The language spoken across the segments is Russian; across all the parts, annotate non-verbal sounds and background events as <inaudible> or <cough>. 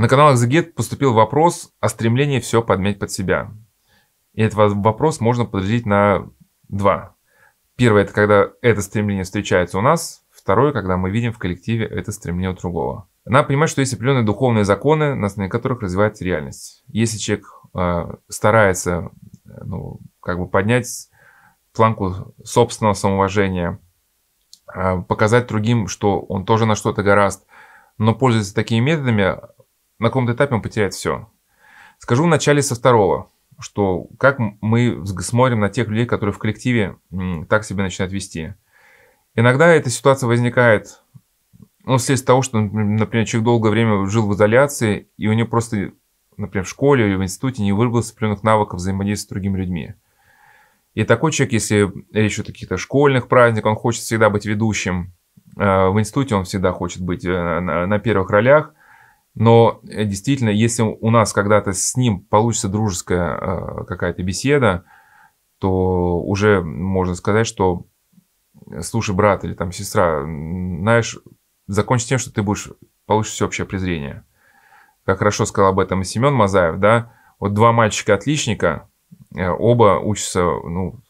На каналах The Get поступил вопрос о стремлении все подмять под себя. И этот вопрос можно подразделить на два. Первое – это когда это стремление встречается у нас. Второе – когда мы видим в коллективе это стремление у другого. Надо понимать, что есть определенные духовные законы, на основе которых развивается реальность. Если человек э, старается ну, как бы поднять планку собственного самоуважения, э, показать другим, что он тоже на что-то гораст, но пользуется такими методами, на каком-то этапе он потеряет все. Скажу вначале со второго, что как мы смотрим на тех людей, которые в коллективе так себя начинают вести. Иногда эта ситуация возникает ну, вследствие того, что, например, человек долгое время жил в изоляции, и у него просто, например, в школе или в институте не выработался определенных навыков взаимодействия с другими людьми. И такой человек, если речь идет о каких-то школьных праздниках, он хочет всегда быть ведущим. Э, в институте он всегда хочет быть э, на первых ролях. Но э, действительно, если у нас когда-то с ним получится дружеская э, какая-то беседа, то уже можно сказать, что э, слушай, брат или там сестра, знаешь, закончи тем, что ты будешь, получишь всеобщее презрение. Как хорошо сказал об этом и Семен Мазаев, да, вот два мальчика-отличника, оба учатся, ну,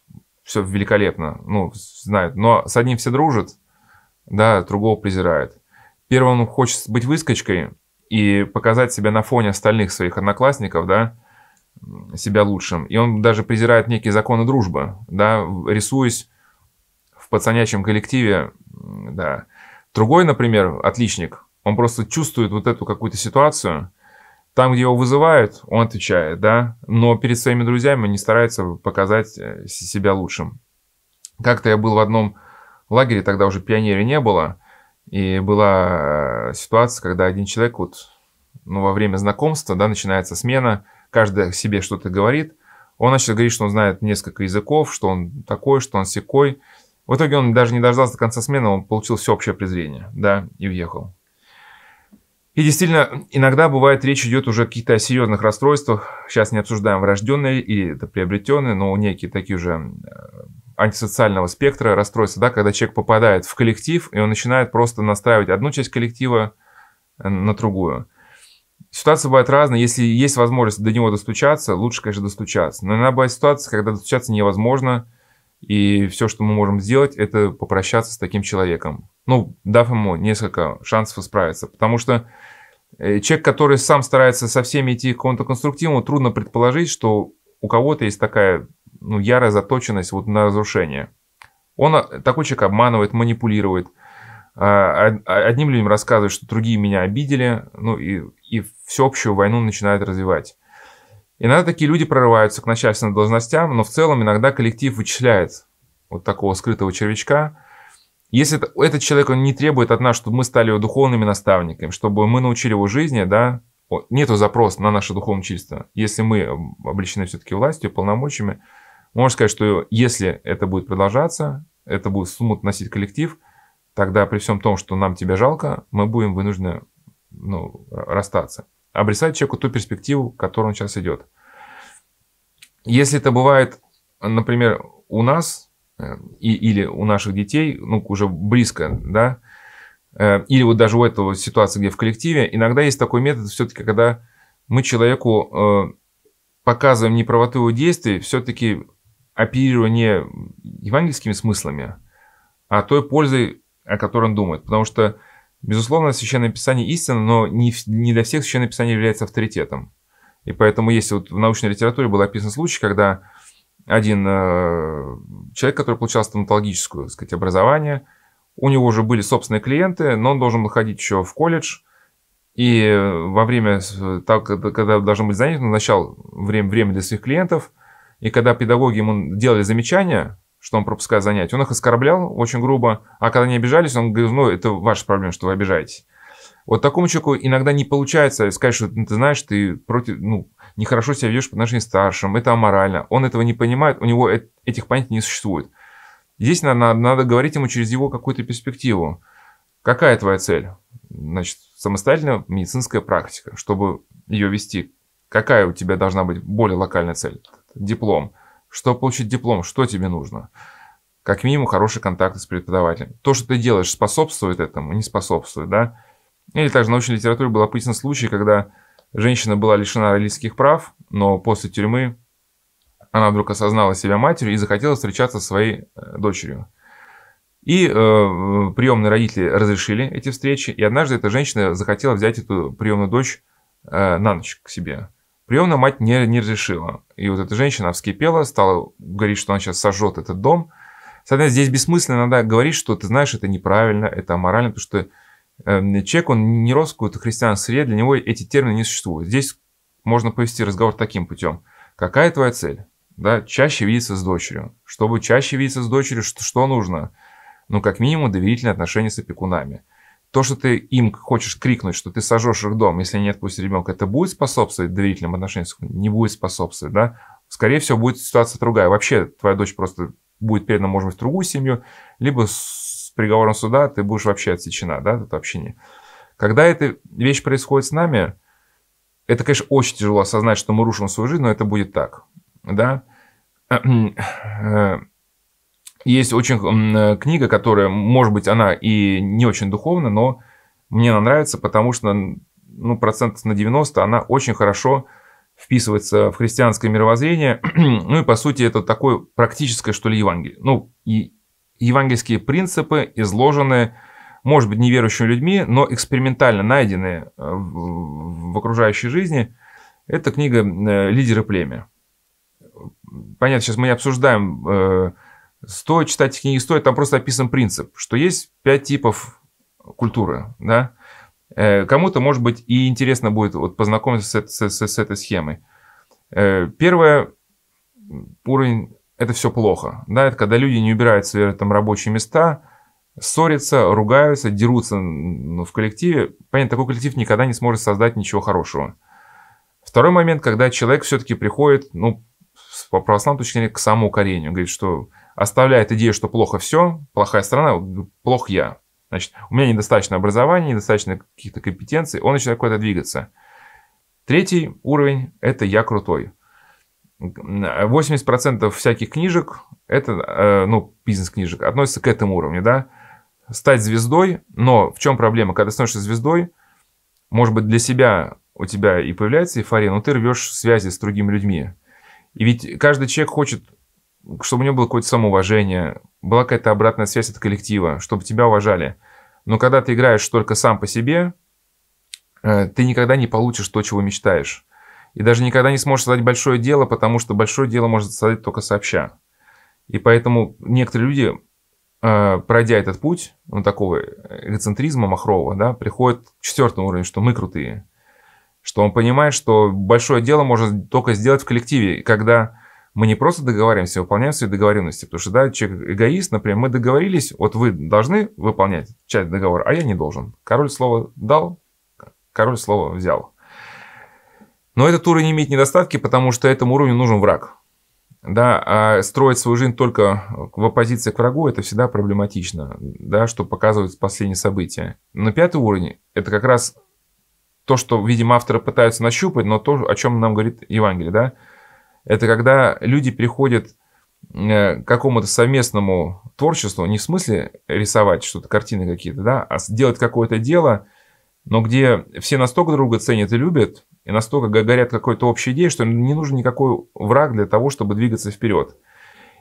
все великолепно, ну, знают, но с одним все дружат, да, другого презирают. Первому хочется быть выскочкой, и показать себя на фоне остальных своих одноклассников, да, себя лучшим. И он даже презирает некие законы дружбы, да, рисуясь в пацанячем коллективе, да. Другой, например, отличник, он просто чувствует вот эту какую-то ситуацию, там, где его вызывают, он отвечает, да, но перед своими друзьями не старается показать э, себя лучшим. Как-то я был в одном лагере, тогда уже пионере не было, и была э, ситуация, когда один человек вот, ну, во время знакомства, да, начинается смена, каждый себе что-то говорит. Он начал говорить, что он знает несколько языков, что он такой, что он секой. В итоге он даже не дождался до конца смены, он получил всеобщее презрение, да, и уехал. И действительно, иногда бывает, речь идет уже о каких-то серьезных расстройствах. Сейчас не обсуждаем врожденные и это приобретенные, но некие такие уже э, антисоциального спектра расстройства, да, когда человек попадает в коллектив, и он начинает просто настраивать одну часть коллектива э, на другую. Ситуация бывает разная. Если есть возможность до него достучаться, лучше, конечно, достучаться. Но иногда бывает ситуация, когда достучаться невозможно, и все, что мы можем сделать, это попрощаться с таким человеком. Ну, дав ему несколько шансов исправиться. Потому что э, человек, который сам старается со всеми идти к какому-то конструктиву, трудно предположить, что у кого-то есть такая ну, ярая заточенность вот на разрушение. Он, э, такой человек обманывает, манипулирует, а, а, одним людям рассказывает, что другие меня обидели, ну и, и всеобщую войну начинает развивать. Иногда такие люди прорываются к начальственным должностям, но в целом иногда коллектив вычисляет вот такого скрытого червячка. Если это, этот человек он не требует от нас, чтобы мы стали его духовными наставниками, чтобы мы научили его жизни, да, нету запроса на наше духовное чисто. Если мы облечены все-таки властью, полномочиями, можно сказать, что если это будет продолжаться, это будет смут носить коллектив, тогда при всем том, что нам тебя жалко, мы будем вынуждены ну, расстаться. Обрисать человеку ту перспективу, к которой он сейчас идет. Если это бывает, например, у нас э, и, или у наших детей, ну, уже близко, да, э, или вот даже у этого ситуации, где в коллективе, иногда есть такой метод все-таки, когда мы человеку э, показываем неправоту его действий, все-таки оперирование евангельскими смыслами, а той пользой, о которой он думает. Потому что, безусловно, Священное Писание истинно, но не, не для всех Священное Писание является авторитетом. И поэтому, есть вот в научной литературе был описан случай, когда один э, человек, который получал стоматологическое так сказать, образование, у него уже были собственные клиенты, но он должен был ходить еще в колледж. И во время, так, когда должен быть занят, он начал время, время для своих клиентов – и когда педагоги ему делали замечания, что он пропускает занятия, он их оскорблял очень грубо, а когда они обижались, он говорил, ну, это ваша проблема, что вы обижаетесь. Вот такому человеку иногда не получается сказать, что ну, ты знаешь, ты против, ну, нехорошо себя ведешь по отношению к старшим, это аморально. Он этого не понимает, у него этих понятий не существует. Здесь надо, надо говорить ему через его какую-то перспективу. Какая твоя цель? Значит, самостоятельная медицинская практика, чтобы ее вести. Какая у тебя должна быть более локальная цель? диплом. Чтобы получить диплом, что тебе нужно? Как минимум, хорошие контакты с преподавателем. То, что ты делаешь, способствует этому, не способствует, да? Или также в научной литературе был описан случай, когда женщина была лишена родительских прав, но после тюрьмы она вдруг осознала себя матерью и захотела встречаться со своей э, дочерью. И э, приемные родители разрешили эти встречи, и однажды эта женщина захотела взять эту приемную дочь э, на ночь к себе приемно мать не, не разрешила. И вот эта женщина вскипела, стала говорить, что она сейчас сожжет этот дом. Соответственно, здесь бессмысленно надо говорить, что ты знаешь, это неправильно, это аморально, потому что эм, человек, он не рос в какой-то христианской среде, для него эти термины не существуют. Здесь можно повести разговор таким путем. Какая твоя цель? Да, чаще видеться с дочерью. Чтобы чаще видеться с дочерью, что, что нужно? Ну, как минимум, доверительные отношения с опекунами. То, что ты им хочешь крикнуть, что ты сожжешь их дом, если не отпустишь ребенка, это будет способствовать доверительным отношениям? Не будет способствовать, да? Скорее всего, будет ситуация другая. Вообще, твоя дочь просто будет передана, может быть, в другую семью, либо с приговором суда ты будешь вообще отсечена, да, от общения. Когда эта вещь происходит с нами, это, конечно, очень тяжело осознать, что мы рушим свою жизнь, но это будет так, да. <clears throat> Э, э, есть очень э, книга, которая, может быть, она и не очень духовна, но мне она нравится, потому что ну, процент на 90 она очень хорошо вписывается в христианское мировоззрение. <clears throat> ну и, по сути, это такое практическое, что ли, Евангелие. Ну, и евангельские принципы, изложены, может быть, неверующими людьми, но экспериментально найденные э, в, в окружающей жизни. Это книга э, «Лидеры племя». Понятно, сейчас мы не обсуждаем Стоит читать книги, стоит, там просто описан принцип, что есть пять типов культуры, да. Э, кому-то, может быть, и интересно будет вот познакомиться с, с, с этой схемой. Э, первое, уровень – это все плохо. Да, это когда люди не убирают свои там, рабочие места, ссорятся, ругаются, дерутся ну, в коллективе. Понятно, такой коллектив никогда не сможет создать ничего хорошего. Второй момент, когда человек все-таки приходит, ну, по православной точки к самоукорению. Говорит, что оставляет идею, что плохо все, плохая страна, ну, плох я. Значит, у меня недостаточно образования, недостаточно каких-то компетенций, он начинает куда-то двигаться. Третий уровень – это «я крутой». 80% всяких книжек, это, э, ну, бизнес-книжек, относятся к этому уровню, да. Стать звездой, но в чем проблема? Когда становишься звездой, может быть, для себя у тебя и появляется эйфория, но ты рвешь связи с другими людьми. И ведь каждый человек хочет чтобы у него было какое-то самоуважение, была какая-то обратная связь от коллектива, чтобы тебя уважали. Но когда ты играешь только сам по себе, э, ты никогда не получишь то, чего мечтаешь. И даже никогда не сможешь создать большое дело, потому что большое дело может создать только сообща. И поэтому некоторые люди, э, пройдя этот путь, ну, такого эгоцентризма махрового, да, приходят к четвертому уровню, что мы крутые. Что он понимает, что большое дело можно только сделать в коллективе, когда мы не просто договариваемся, а выполняем свои договоренности. Потому что, да, человек эгоист, например, мы договорились, вот вы должны выполнять часть договора, а я не должен. Король слово дал, король слово взял. Но этот уровень имеет недостатки, потому что этому уровню нужен враг. Да, а строить свою жизнь только в оппозиции к врагу, это всегда проблематично, да, что показывают последние события. На пятый уровень это как раз то, что, видимо, авторы пытаются нащупать, но то, о чем нам говорит Евангелие, да, это когда люди приходят э, к какому-то совместному творчеству, не в смысле рисовать что-то, картины какие-то, да, а сделать какое-то дело, но где все настолько друга ценят и любят, и настолько горят какой-то общей идеей, что не нужен никакой враг для того, чтобы двигаться вперед.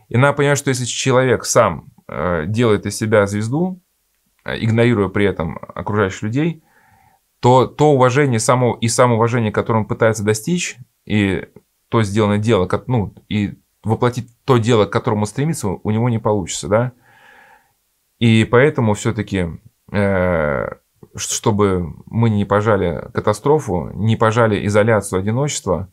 И надо понимать, что если человек сам э, делает из себя звезду, э, игнорируя при этом окружающих людей, то то уважение само, и самоуважение, которым он пытается достичь, и то сделанное дело, ну, и воплотить то дело, к которому стремится, у него не получится, да. И поэтому все-таки, э, чтобы мы не пожали катастрофу, не пожали изоляцию, одиночество,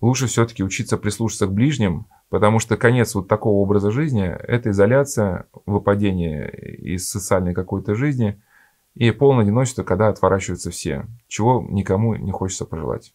лучше все-таки учиться прислушаться к ближним, потому что конец вот такого образа жизни – это изоляция, выпадение из социальной какой-то жизни и полное одиночество, когда отворачиваются все, чего никому не хочется пожелать.